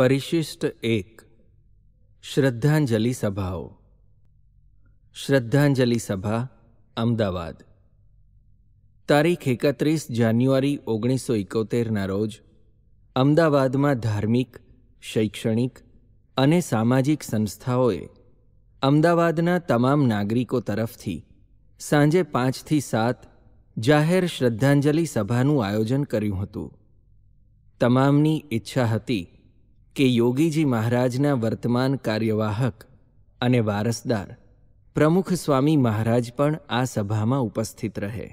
પરિશિષ્ટ એક શ્રદ્ધાંજલિ સભાઓ શ્રદ્ધાંજલિ સભા અમદાવાદ તારીખ એકત્રીસ જાન્યુઆરી ઓગણીસો એકોતેરના રોજ અમદાવાદમાં ધાર્મિક શૈક્ષણિક અને સામાજિક સંસ્થાઓએ અમદાવાદના તમામ નાગરિકો તરફથી સાંજે પાંચથી સાત જાહેર શ્રદ્ધાંજલિ સભાનું આયોજન કર્યું હતું તમામની ઈચ્છા હતી કે યોગીજી મહારાજના વર્તમાન કાર્યવાહક અને વારસદાર પ્રમુખ સ્વામી મહારાજ પણ આ સભામાં ઉપસ્થિત રહે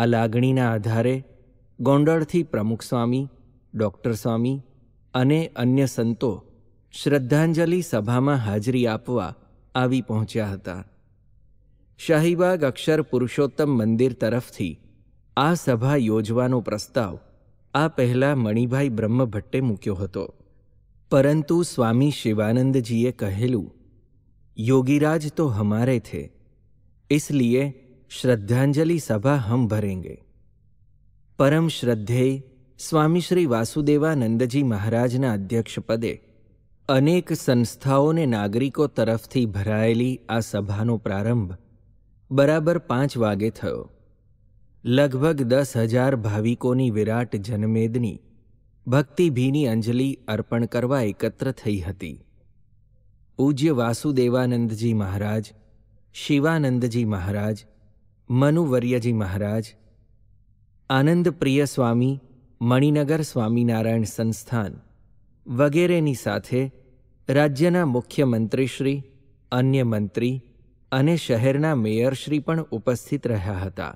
આ લાગણીના આધારે ગોંડળથી પ્રમુખ સ્વામી ડૉક્ટર સ્વામી અને અન્ય સંતો શ્રદ્ધાંજલિ સભામાં હાજરી આપવા આવી પહોંચ્યા હતા શાહીબાગ અક્ષર પુરુષોત્તમ મંદિર તરફથી આ સભા યોજવાનો પ્રસ્તાવ આ પહેલાં મણિભાઈ બ્રહ્મભટ્ટે મૂક્યો હતો પરંતુ સ્વામી શિવાનંદજીએ કહેલું યોગીરાજ તો હમારે થે इसलिए શ્રદ્ધાંજલિ સભા હમ ભરેંગે પરમ શ્રદ્ધેય સ્વામી શ્રી વાસુદેવાનંદજી મહારાજના અધ્યક્ષપદે અનેક સંસ્થાઓને નાગરિકો તરફથી ભરાયેલી આ સભાનો પ્રારંભ બરાબર પાંચ વાગે થયો લગભગ દસ હજાર ભાવિકોની વિરાટ જનમેદની ભક્તિભીની અંજલિ અર્પણ કરવા એકત્ર થઈ હતી પૂજ્ય વાસુદેવાનંદજી મહારાજ શિવાનંદજી મહારાજ મનુવર્યજી મહારાજ આનંદપ્રિય સ્વામી મણિનગર સ્વામિનારાયણ સંસ્થાન વગેરેની સાથે રાજ્યના મુખ્યમંત્રીશ્રી અન્ય મંત્રી અને શહેરના મેયરશ્રી પણ ઉપસ્થિત રહ્યા હતા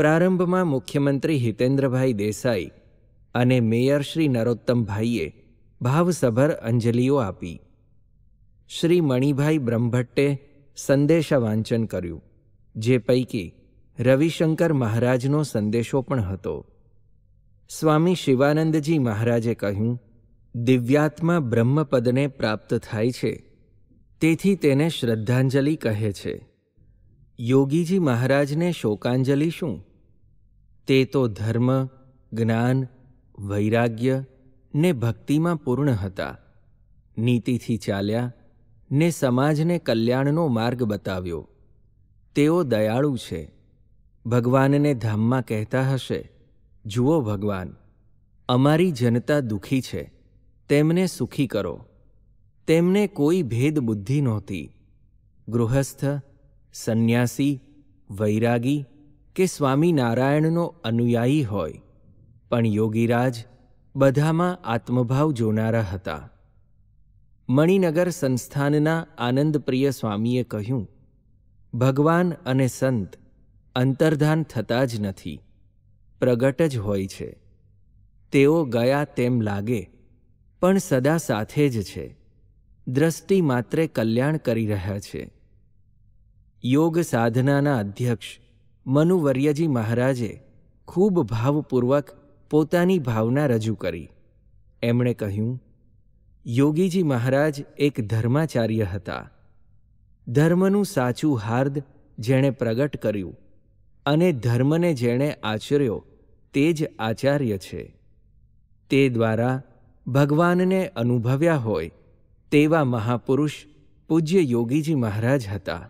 પ્રારંભમાં મુખ્યમંત્રી હિતેન્દ્રભાઈ દેસાઈ અને મેયર શ્રી નરોત્તમભાઈએ ભાવસભર અંજલિઓ આપી શ્રી મણિભાઈ બ્રહ્મભટ્ટે સંદેશા વાંચન કર્યું જે પૈકી રવિશંકર મહારાજનો સંદેશો પણ હતો સ્વામી શિવાનંદજી મહારાજે કહ્યું દિવ્યાત્મા બ્રહ્મપદને પ્રાપ્ત થાય છે તેથી તેને શ્રદ્ધાંજલિ કહે છે યોગીજી મહારાજને શોકાંજલિ શું તે તો ધર્મ જ્ઞાન વૈરાગ્ય ને ભક્તિમાં પૂર્ણ હતા નીતિથી ચાલ્યા ને સમાજને કલ્યાણનો માર્ગ બતાવ્યો તેઓ દયાળુ છે ભગવાનને ધામમાં કહેતા હશે જુઓ ભગવાન અમારી જનતા દુઃખી છે તેમને સુખી કરો તેમને કોઈ ભેદ બુદ્ધિ નહોતી ગૃહસ્થ સંન્યાસી વૈરાગી કે સ્વામિનારાયણનો અનુયાયી હોય પણ યોગીરાજ બધામાં આત્મભાવ જોનારા હતા મણિનગર સંસ્થાનના આનંદપ્રિય સ્વામીએ કહ્યું ભગવાન અને સંત અંતર્ધાન થતા જ નથી પ્રગટ જ હોય છે તેઓ ગયા તેમ લાગે પણ સદા સાથે જ છે દ્રષ્ટિ માત્રે કલ્યાણ કરી રહ્યા છે યોગ સાધનાના અધ્યક્ષ મનુવર્યજી મહારાજે ખૂબ ભાવપૂર્વક પોતાની ભાવના રજૂ કરી એમણે કહ્યું યોગીજી મહારાજ એક ધર્માચાર્ય હતા ધર્મનું સાચું હાર્દ જેણે પ્રગટ કર્યું અને ધર્મને જેણે આચર્યો તે જ આચાર્ય છે તે દ્વારા ભગવાનને અનુભવ્યા હોય તેવા મહાપુરુષ પૂજ્ય યોગીજી મહારાજ હતા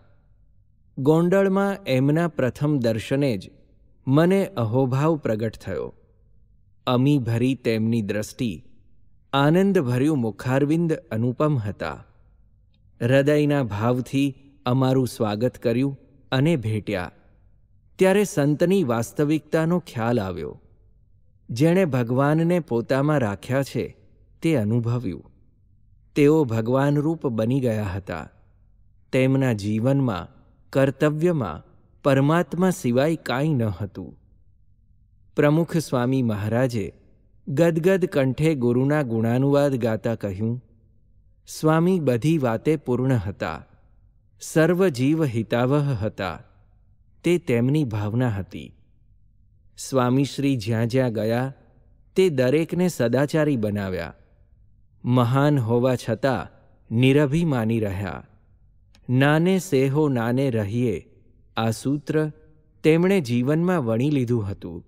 ગોંડળમાં એમના પ્રથમ દર્શને જ મને અહોભાવ પ્રગટ થયો અમી ભરી તેમની દ્રષ્ટિ આનંદભર્યું મુખારવિંદ અનુપમ હતા હૃદયના ભાવથી અમારું સ્વાગત કર્યું અને ભેટ્યા ત્યારે સંતની વાસ્તવિકતાનો ખ્યાલ આવ્યો જેણે ભગવાનને પોતામાં રાખ્યા છે તે અનુભવ્યું તેઓ ભગવાનરૂપ બની ગયા હતા તેમના જીવનમાં કર્તવ્યમાં પરમાત્મા સિવાય કાંઈ ન હતું પ્રમુખ સ્વામી મહારાજે ગદગદ કંઠે ગુરુના ગુણાનુવાદ ગાતા કહ્યું સ્વામી બધી વાતે પૂર્ણ હતા સર્વજીવ હિતાવહ હતા તે તેમની ભાવના હતી સ્વામીશ્રી જ્યાં જ્યાં ગયા તે દરેકને સદાચારી બનાવ્યા મહાન હોવા છતાં નિરભિમાની રહ્યા નાને સેહો નાને રહીએ આ સૂત્ર તેમણે જીવનમાં વણી લીધું હતું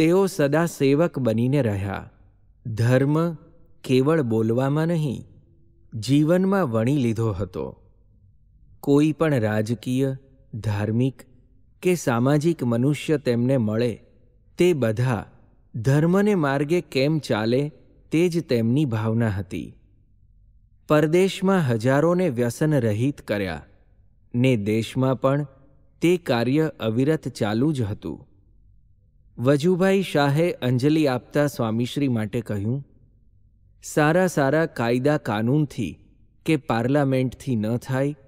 તેઓ સદા સેવક બનીને રહ્યા ધર્મ કેવળ બોલવામાં નહીં જીવનમાં વણી લીધો હતો કોઈ પણ રાજકીય ધાર્મિક કે સામાજિક મનુષ્ય તેમને મળે તે બધા ધર્મને માર્ગે કેમ ચાલે તે જ તેમની ભાવના હતી પરદેશમાં હજારોને વ્યસન રહિત કર્યા ને દેશમાં પણ તે કાર્ય અવિરત ચાલુ જ હતું વજુભાઈ શાહે અંજલિ આપતા સ્વામીશ્રી માટે કહ્યું સારા સારા કાયદા કાનૂનથી કે પાર્લામેન્ટથી ન થાય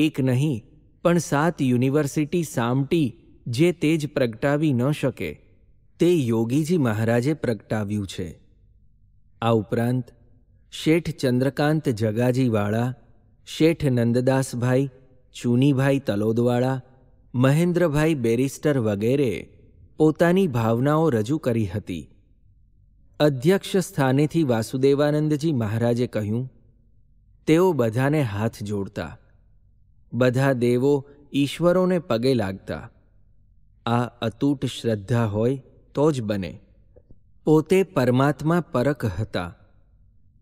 એક નહીં પણ સાત યુનિવર્સિટી સામટી જે તેજ પ્રગટાવી ન શકે તે યોગીજી મહારાજે પ્રગટાવ્યું છે આ ઉપરાંત શેઠ ચંદ્રકાંત જગાજીવાળા શેઠ નંદદાસભાઈ ચુનીભાઈ તલોદવાળા મહેન્દ્રભાઈ બેરિસ્ટર વગેરે પોતાની ભાવનાઓ રજૂ કરી હતી અધ્યક્ષ સ્થાનેથી વાસુદેવાનંદજી મહારાજે કહ્યું તેઓ બધાને હાથ જોડતા બધા દેવો ઈશ્વરોને પગે લાગતા આ અતૂટ શ્રદ્ધા હોય તો જ બને પોતે પરમાત્મા પરક હતા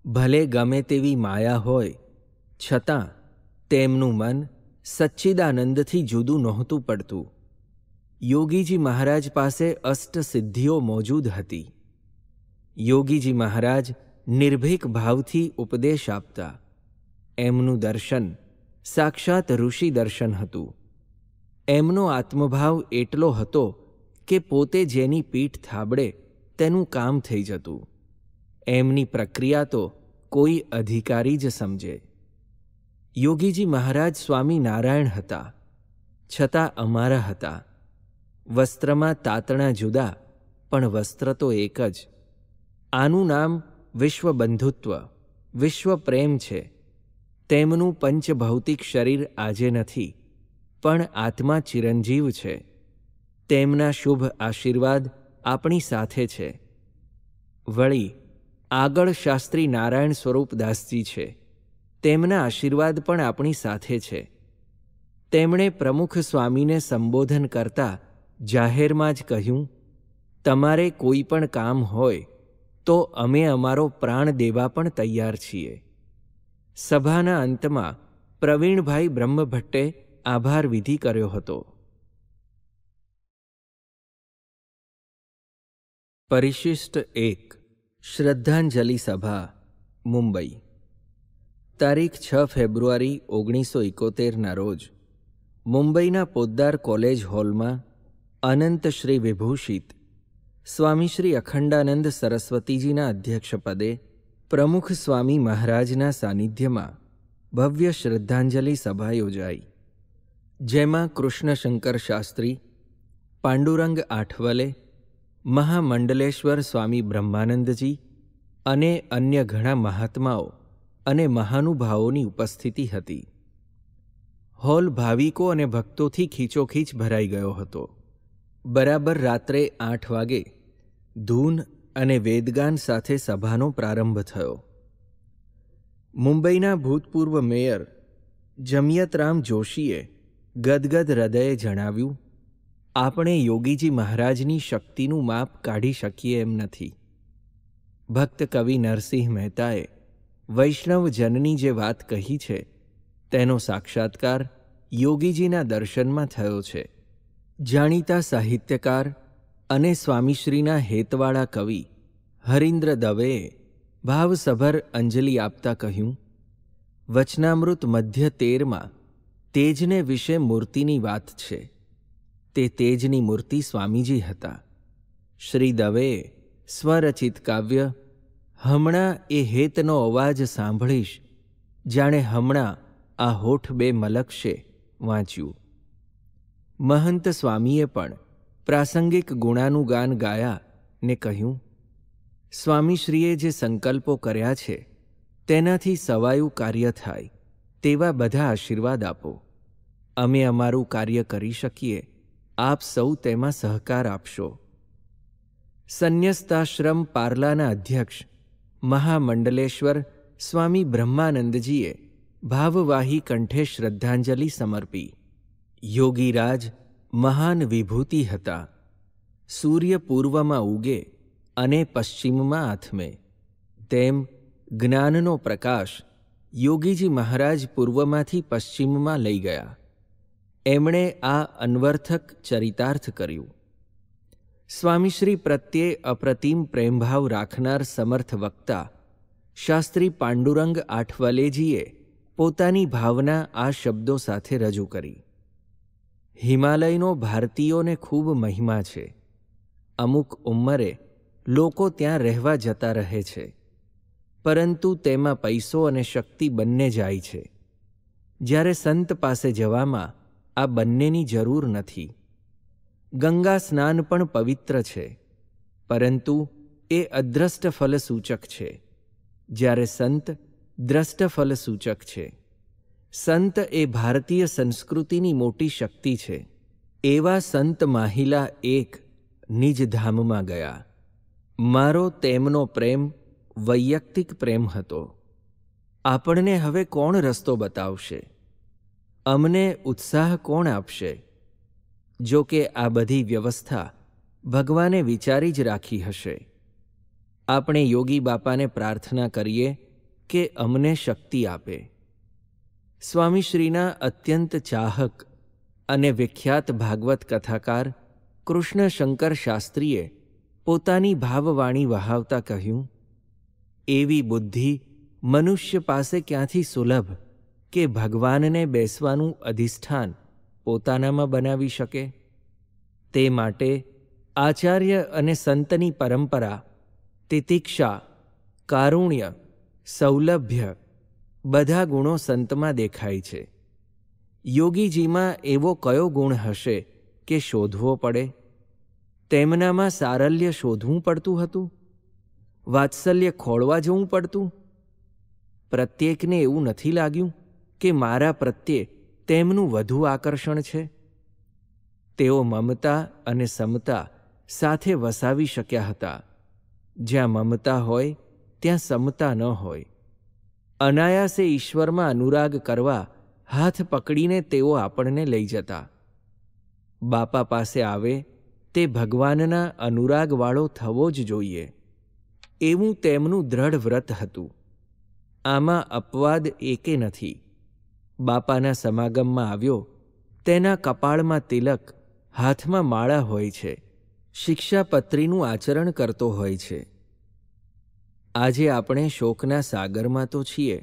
ભલે ગમે તેવી માયા હોય છતાં તેમનું મન સચ્ચિદાનંદથી જુદું નહોતું પડતું યોગીજી મહારાજ પાસે અષ્ટ સિદ્ધિઓ મોજૂદ હતી યોગીજી મહારાજ નિર્ભીક ભાવથી ઉપદેશ આપતા એમનું દર્શન સાક્ષાત ઋષિ દર્શન હતું એમનો આત્મભાવ એટલો હતો કે પોતે જેની પીઠ થાબડે તેનું કામ થઈ જતું એમની પ્રક્રિયા તો કોઈ અધિકારી જ સમજે યોગીજી મહારાજ સ્વામી નારાયણ હતા છતાં અમારા હતા વસ્ત્રમાં તાતણા જુદા પણ વસ્ત્ર તો એક જ આનું નામ વિશ્વબંધુત્વ વિશ્વ પ્રેમ છે તેમનું પંચભૌતિક શરીર આજે નથી પણ આત્મા ચિરંજીવ છે તેમના શુભ આશીર્વાદ આપણી સાથે છે વળી આગળ શાસ્ત્રી નારાયણ સ્વરૂપ દાસજી છે તેમના આશીર્વાદ પણ આપણી સાથે છે તેમણે પ્રમુખ સ્વામીને સંબોધન કરતા જાહેરમાં જ કહ્યું તમારે કોઈ પણ કામ હોય તો અમે અમારો પ્રાણ દેવા પણ તૈયાર છીએ સભાના અંતમાં પ્રવીણભાઈ બ્રહ્મભટ્ટે આભાર વિધિ કર્યો હતો પરિશિષ્ટ એક શ્રદ્ધાંજલિ સભા મુંબઈ તારીખ છ ફેબ્રુઆરી ઓગણીસો એકોતેરના રોજ મુંબઈના પોદ્દાર કોલેજ હોલમાં અનંત શ્રી વિભૂષિત સ્વામી શ્રી અખંડાનંદ સરસ્વતીજીના અધ્યક્ષપદે પ્રમુખ સ્વામી મહારાજના સાનિધ્યમાં ભવ્ય શ્રદ્ધાંજલિ સભા યોજાઈ જેમાં કૃષ્ણશંકર શાસ્ત્રી પાંડુરંગ આઠવલે મહામંડલેશ્વર સ્વામી બ્રહ્માનંદજી અને અન્ય ઘણા મહાત્માઓ અને મહાનુભાવોની ઉપસ્થિતિ હતી હોલ ભાવિકો અને ભક્તોથી ખીચોખીચ ભરાઈ ગયો હતો બરાબર રાત્રે આઠ વાગે ધૂન અને વેદગાન સાથે સભાનો પ્રારંભ થયો મુંબઈના ભૂતપૂર્વ મેયર જમિયતરામ જોશીએ ગદગદ હૃદયે જણાવ્યું આપણે યોગીજી મહારાજની શક્તિનું માપ કાઢી શકીએ એમ નથી ભક્ત કવિ નરસિંહ મહેતાએ વૈષ્ણવજનની જે વાત કહી છે તેનો સાક્ષાત્કાર યોગીજીના દર્શનમાં થયો છે જાણીતા સાહિત્યકાર અને સ્વામીશ્રીના હેતવાળા કવિ હરીન્દ્ર દવેએ ભાવસભર અંજલિ આપતા કહ્યું વચનામૃત મધ્ય તેરમાં તેજને વિશે મૂર્તિની વાત છે તે તેજની મૂર્તિ સ્વામીજી હતા શ્રી દવેએ સ્વરચિત કાવ્ય હમણાં એ હેતનો અવાજ સાંભળીશ જાણે હમણાં આ હોઠ બે મલકશે વાંચ્યું મહંત સ્વામીએ પણ પ્રાસંગિક ગુણાનું ગાન ગાયા ને કહ્યું સ્વામીશ્રીએ જે સંકલ્પો કર્યા છે તેનાથી સવાયું કાર્ય થાય તેવા બધા આશીર્વાદ આપો અમે અમારું કાર્ય કરી શકીએ આપ સૌ તેમાં સહકાર આપશો સંન્યસ્તાશ્રમ પાર્લાના અધ્યક્ષ મહામંડલેશ્વર સ્વામી બ્રહ્માનંદજીએ ભાવવાહી કંઠે શ્રદ્ધાંજલિ સમર્પી યોગીરાજ મહાન વિભૂતિ હતા સૂર્ય પૂર્વમાં ઉગે અને પશ્ચિમમાં આથમે તેમ જ્ઞાનનો પ્રકાશ યોગીજી મહારાજ પૂર્વમાંથી પશ્ચિમમાં લઈ ગયા એમણે આ અન્વર્થક ચરિતાર્થ કર્યું સ્વામીશ્રી પ્રત્યે અપ્રતિમ પ્રેમભાવ રાખનાર સમર્થ વક્તા શાસ્ત્રી પાંડુરંગ આઠવલેજીએ પોતાની ભાવના આ શબ્દો સાથે રજૂ કરી હિમાલયનો ભારતીયોને ખૂબ મહિમા છે અમુક ઉંમરે લોકો ત્યાં રહેવા જતા રહે છે પરંતુ તેમાં પૈસો અને શક્તિ બંને જાય છે જ્યારે સંત પાસે જવામાં આ બંનેની જરૂર નથી ગંગા સ્નાન પણ પવિત્ર છે પરંતુ એ અદ્રષ્ટ ફલસૂચક છે જ્યારે સંત દ્રષ્ટ ફલસૂચક છે સંત એ ભારતીય સંસ્કૃતિની મોટી શક્તિ છે એવા સંત માહિલા એક નિજ ધામમાં ગયા મારો તેમનો પ્રેમ વૈયક્તિક પ્રેમ હતો આપણને હવે કોણ રસ્તો બતાવશે અમને ઉત્સાહ કોણ આપશે જો કે આ બધી વ્યવસ્થા ભગવાને વિચારી જ રાખી હશે આપણે યોગી બાપાને પ્રાર્થના કરીએ કે અમને શક્તિ આપે સ્વામીશ્રીના અત્યંત ચાહક અને વિખ્યાત ભાગવત કથાકાર કૃષ્ણશંકર શાસ્ત્રીએ પોતાની ભાવવાણી વહાવતા કહ્યું એવી બુદ્ધિ મનુષ્ય પાસે ક્યાંથી સુલભ કે ભગવાનને બેસવાનું અધિષ્ઠાન પોતાનામાં બનાવી શકે તે માટે આચાર્ય અને સંતની પરંપરા તિતિક્ષા કારુણ્ય સૌલભ્ય બધા ગુણો સંતમાં દેખાય છે યોગીજીમાં એવો કયો ગુણ હશે કે શોધવો પડે તેમનામાં સારલ્ય શોધવું પડતું હતું વાત્સલ્ય ખોળવા જવું પડતું પ્રત્યેકને એવું નથી લાગ્યું કે મારા પ્રત્યે તેમનું વધુ આકર્ષણ છે તેઓ મમતા અને સમતા સાથે વસાવી શક્યા હતા જ્યાં મમતા હોય ત્યાં સમતા ન હોય અનાયાસે ઈશ્વરમાં અનુરાગ કરવા હાથ પકડીને તેઓ આપણને લઈ જતા બાપા પાસે આવે તે ભગવાનના અનુરાગવાળો થવો જ જોઈએ એવું તેમનું દ્રઢ વ્રત હતું આમાં અપવાદ એકે નથી બાપાના સમાગમમાં આવ્યો તેના કપાળમાં તિલક હાથમાં માળા હોય છે શિક્ષાપત્રીનું આચરણ કરતો હોય છે આજે આપણે શોકના સાગરમાં તો છીએ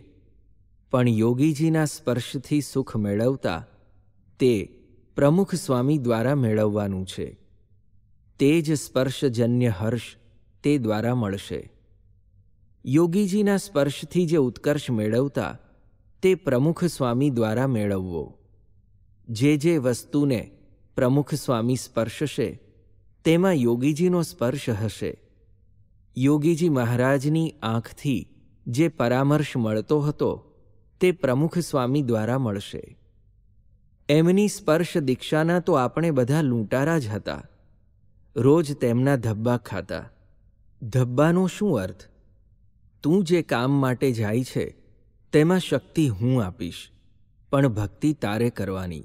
પણ યોગીજીના સ્પર્શથી સુખ મેળવતા તે પ્રમુખ સ્વામી દ્વારા મેળવવાનું છે તે જ સ્પર્શજન્ય હર્ષ તે દ્વારા મળશે યોગીજીના સ્પર્શથી જે ઉત્કર્ષ મેળવતા તે પ્રમુખ સ્વામી દ્વારા મેળવવો જે જે વસ્તુને પ્રમુખ સ્વામી સ્પર્શશે તેમાં યોગીજીનો સ્પર્શ હશે યોગીજી મહારાજની આંખથી જે પરામર્શ મળતો હતો તે પ્રમુખ સ્વામી દ્વારા મળશે એમની સ્પર્શ દીક્ષાના તો આપણે બધા લૂંટારા જ હતા રોજ તેમના ધબ્બા ખાતા ધબ્બાનો શું અર્થ તું જે કામ માટે જાય છે તેમાં શક્તિ હું આપીશ પણ ભક્તિ તારે કરવાની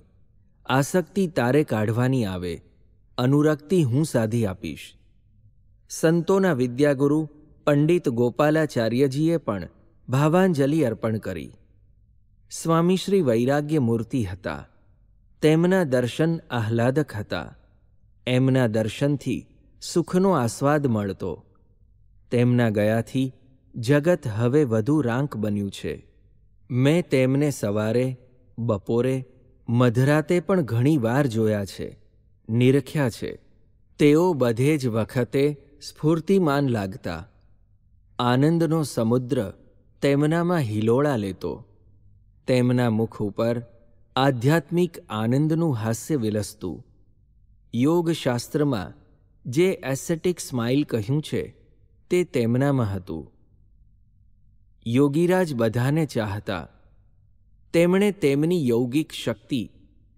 આસક્તિ તારે કાઢવાની આવે અનુરક્તિ હું સાધી આપીશ સંતોના વિદ્યાગુરુ પંડિત ગોપાલાચાર્યજીએ પણ ભાવાંજલિ અર્પણ કરી સ્વામી શ્રી વૈરાગ્ય મૂર્તિ હતા તેમના દર્શન આહલાદક હતા એમના દર્શનથી સુખનો આસ્વાદ મળતો તેમના ગયાથી જગત હવે વધુ રાંક બન્યું છે મેં તેમને સવારે બપોરે મધરાતે પણ ઘણી વાર જોયા છે નિરખ્યા છે તેઓ બધે જ વખતે સ્ફૂર્તિમાન લાગતા આનંદનો સમુદ્ર તેમનામાં હિલોળા લેતો તેમના મુખ ઉપર આધ્યાત્મિક આનંદનું હાસ્ય વિલસતું યોગશાસ્ત્રમાં જે એસેટિક સ્માઇલ કહ્યું છે તે તેમનામાં હતું યોગીરાજ બધાને ચાહતા તેમણે તેમની યૌગિક શક્તિ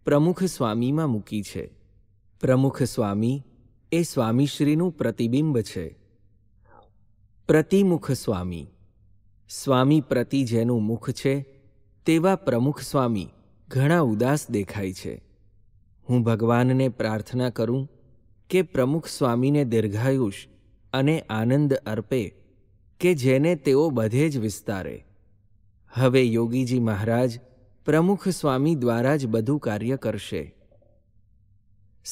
પ્રમુખ સ્વામીમાં મૂકી છે પ્રમુખ સ્વામી એ સ્વામીશ્રીનું પ્રતિબિંબ છે પ્રતિમુખ સ્વામી સ્વામી પ્રતિ જેનું મુખ છે તેવા પ્રમુખ સ્વામી ઘણા ઉદાસ દેખાય છે હું ભગવાનને પ્રાર્થના કરું કે પ્રમુખ સ્વામીને દીર્ઘાયુષ અને આનંદ અર્પે કે જેને તેઓ બધે જ વિસ્તારે હવે યોગીજી મહારાજ પ્રમુખ સ્વામી દ્વારા જ બધું કાર્ય કરશે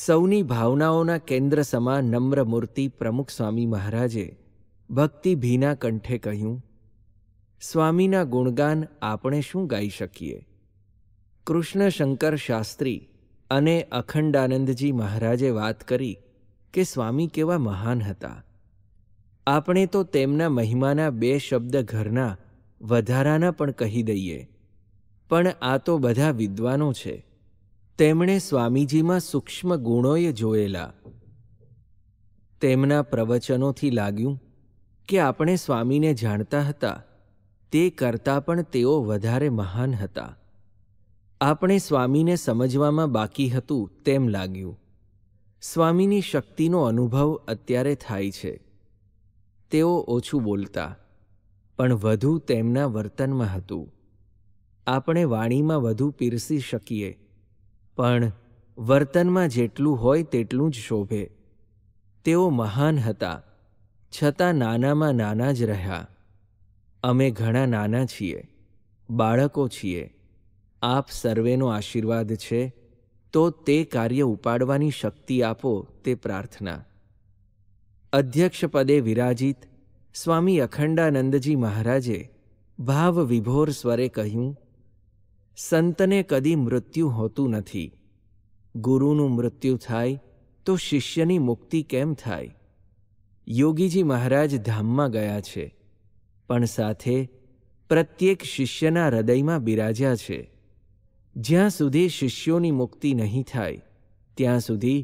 સૌની ભાવનાઓના કેન્દ્ર સમા નમ્ર મૂર્તિ પ્રમુખ સ્વામી મહારાજે ભક્તિ ભીના કંઠે કહ્યું સ્વામીના ગુણગાન આપણે શું ગાઈ શકીએ કૃષ્ણશંકર શાસ્ત્રી અને અખંડાનંદજી મહારાજે વાત કરી કે સ્વામી કેવા મહાન હતા આપણે તો તેમના મહિમાના બે શબ્દ ઘરના વધારાના પણ કહી દઈએ પણ આ તો બધા વિદ્વાનો છે તેમણે સ્વામીજીમાં સૂક્ષ્મ ગુણોએ જોયેલા તેમના પ્રવચનોથી લાગ્યું કે આપણે સ્વામીને જાણતા હતા તે કરતાં પણ તેઓ વધારે મહાન હતા આપણે સ્વામીને સમજવામાં બાકી હતું તેમ લાગ્યું સ્વામીની શક્તિનો અનુભવ અત્યારે થાય છે તેઓ ઓછું બોલતા પણ વધુ તેમના વર્તનમાં હતું આપણે વાણીમાં વધુ પીરસી શકીએ પણ વર્તનમાં જેટલું હોય તેટલું જ શોભે તેઓ મહાન હતા છતાં નાનામાં નાના જ રહ્યા અમે ઘણા નાના છીએ બાળકો છીએ આપ સર્વેનો આશીર્વાદ છે તો તે કાર્ય ઉપાડવાની શક્તિ આપો તે પ્રાર્થના અધ્યક્ષપદે વિરાજિત સ્વામી અખંડાનંદજી મહારાજે ભાવ વિભોર સ્વરે કહ્યું સંતને કદી મૃત્યુ હોતું નથી ગુરુનું મૃત્યુ થાય તો શિષ્યની મુક્તિ કેમ થાય યોગીજી મહારાજ ધામમાં ગયા છે પણ સાથે પ્રત્યેક શિષ્યના હૃદયમાં બિરાજ્યા છે જ્યાં સુધી શિષ્યોની મુક્તિ નહીં થાય ત્યાં સુધી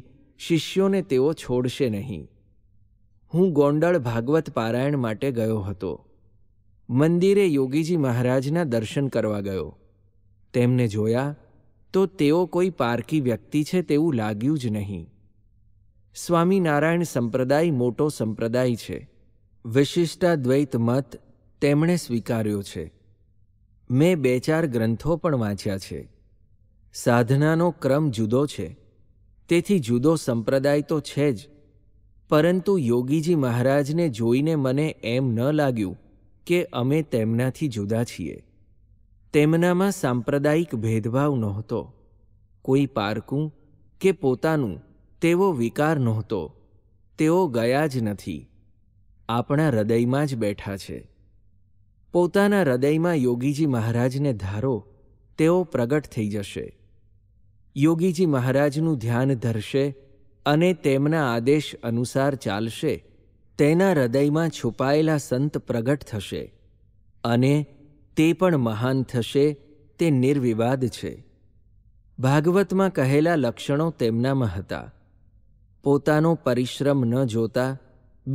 શિષ્યોને તેઓ છોડશે નહીં હું ગોંડળ ભાગવત પારાયણ માટે ગયો હતો મંદિરે યોગીજી મહારાજના દર્શન કરવા ગયો તેમને જોયા તો તેઓ કોઈ પારકી વ્યક્તિ છે તેવું લાગ્યું જ નહીં સ્વામિનારાયણ સંપ્રદાય મોટો સંપ્રદાય છે વિશિષ્ટાદ્વૈત મત તેમણે સ્વીકાર્યો છે મેં બે ચાર ગ્રંથો પણ વાંચ્યા છે સાધનાનો ક્રમ જુદો છે તેથી જુદો સંપ્રદાય તો છે જ પરંતુ યોગીજી મહારાજને જોઈને મને એમ ન લાગ્યું કે અમે તેમનાથી જુદા છીએ તેમનામાં સાંપ્રદાયિક ભેદભાવ નહોતો કોઈ પારકું કે પોતાનું તેવો વિકાર નહોતો તેઓ ગયા જ નથી આપણા હૃદયમાં જ બેઠા છે પોતાના હૃદયમાં યોગીજી મહારાજને ધારો તેઓ પ્રગટ થઈ જશે યોગીજી મહારાજનું ધ્યાન ધરશે અને તેમના આદેશ અનુસાર ચાલશે તેના હૃદયમાં છુપાયેલા સંત પ્રગટ થશે અને તે પણ મહાન થશે તે નિર્વિવાદ છે ભાગવતમાં કહેલા લક્ષણો તેમનામાં હતા પોતાનો પરિશ્રમ ન જોતા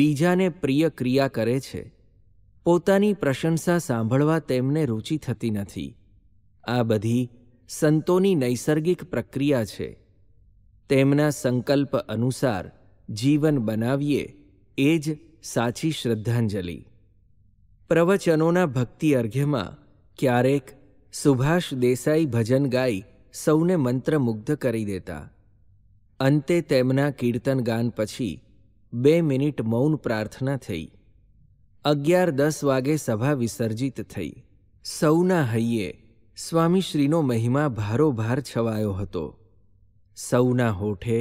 બીજાને પ્રિય ક્રિયા કરે છે પોતાની પ્રશંસા સાંભળવા તેમને રુચિ થતી નથી આ બધી સંતોની નૈસર્ગિક પ્રક્રિયા છે તેમના સંકલ્પ અનુસાર જીવન બનાવીએ એ જ સાચી શ્રદ્ધાંજલિ પ્રવચનોના ભક્તિ અર્ઘ્યમાં ક્યારેક સુભાષ દેસાઈ ભજન ગાઈ સૌને મંત્રમુગ્ધ કરી દેતા અંતે તેમના કીર્તન ગાન પછી બે મિનિટ મૌન પ્રાર્થના થઈ અગિયાર દસ વાગે સભા વિસર્જિત થઈ સૌના હૈયે સ્વામીશ્રીનો મહિમા ભારોભાર છવાયો હતો સૌના હોઠે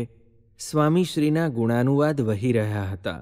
સ્વામીશ્રીના ગુણાનુવાદ વહી રહ્યા હતા